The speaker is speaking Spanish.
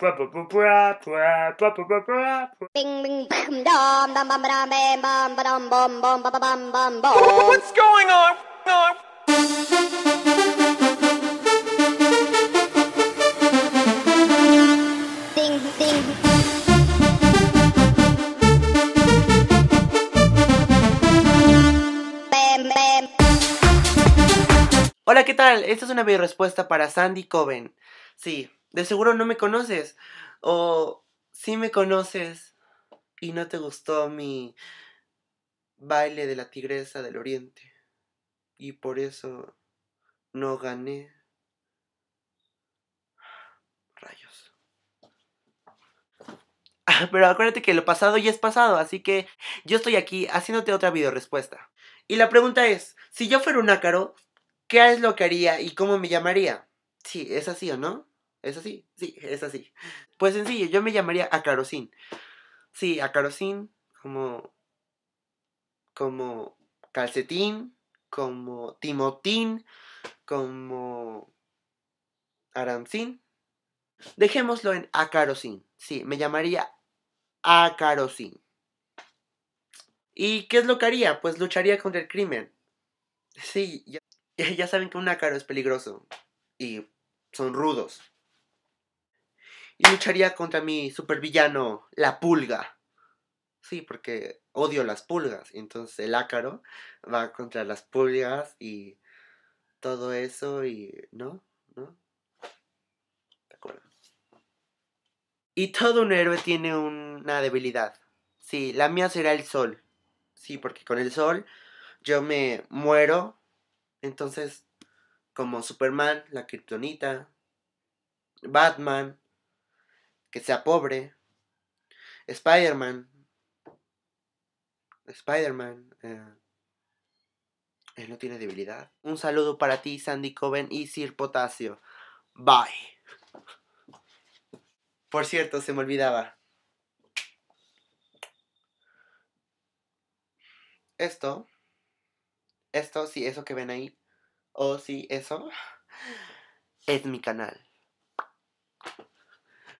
What's going on? Hola, ¿qué tal? Esta es una video respuesta para Sandy Coven. Sí, de seguro no me conoces. O sí me conoces y no te gustó mi baile de la tigresa del oriente. Y por eso no gané. Rayos. Ah, pero acuérdate que lo pasado ya es pasado, así que yo estoy aquí haciéndote otra video respuesta. Y la pregunta es, si yo fuera un ácaro, ¿qué es lo que haría y cómo me llamaría? Sí, es así o no? ¿Es así? Sí, es así. Pues sencillo, yo me llamaría a Sí, a como. como calcetín, como timotín, como arancín. Dejémoslo en acarosín. Sí, me llamaría acarosín. ¿Y qué es lo que haría? Pues lucharía contra el crimen. Sí, ya, ya saben que un ácaro es peligroso y son rudos y lucharía contra mi supervillano, la pulga. Sí, porque odio las pulgas. Entonces el ácaro va contra las pulgas y todo eso y... ¿No? ¿No? De acuerdo. Y todo un héroe tiene una debilidad. Sí, la mía será el sol. Sí, porque con el sol yo me muero. Entonces, como Superman, la Kryptonita, Batman, que sea pobre. Spider-Man. Spider-Man. Eh, él no tiene debilidad. Un saludo para ti, Sandy Coven y Sir Potasio. Bye. Por cierto, se me olvidaba. Esto. Esto, sí, eso que ven ahí. O oh, sí, eso. Es mi canal.